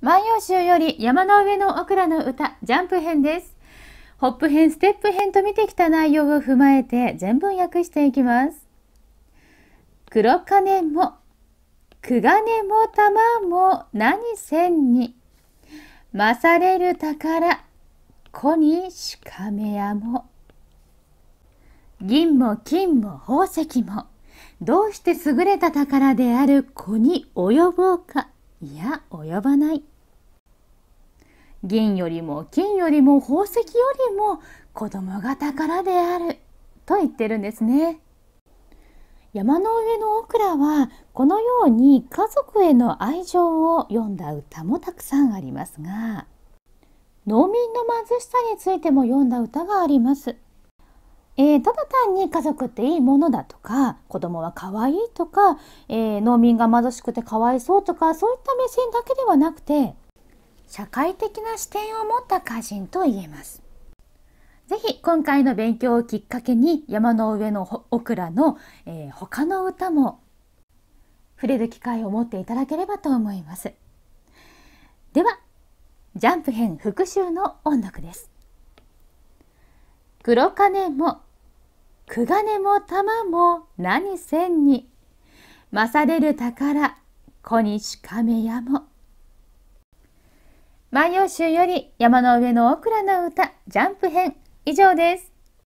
万葉集より山の上のオクラの歌ジャンプ編です。ホップ編、ステップ編と見てきた内容を踏まえて全文訳していきます。黒金も、くがねも玉も何せんに、勝れる宝、子にしかめやも。銀も金も宝石も、どうして優れた宝である子に及ぼうか。いや及ばない銀よりも金よりも宝石よりも子供が宝であると言ってるんですね山の上のオクラはこのように家族への愛情を詠んだ歌もたくさんありますが農民の貧しさについても読んだ歌があります。えー、ただ単に家族っていいものだとか子供は可愛いとか、えー、農民が貧しくてかわいそうとかそういった目線だけではなくて社会的な視点を持った歌人と言えます。ぜひ今回の勉強をきっかけに山の上のオクラの、えー、他の歌も触れる機会を持っていただければと思います。ではジャンプ編復習の音読です。黒金もくがねも玉も何せんに勝れる宝小西亀やも万葉集より山の上のオクラの歌ジャンプ編以上です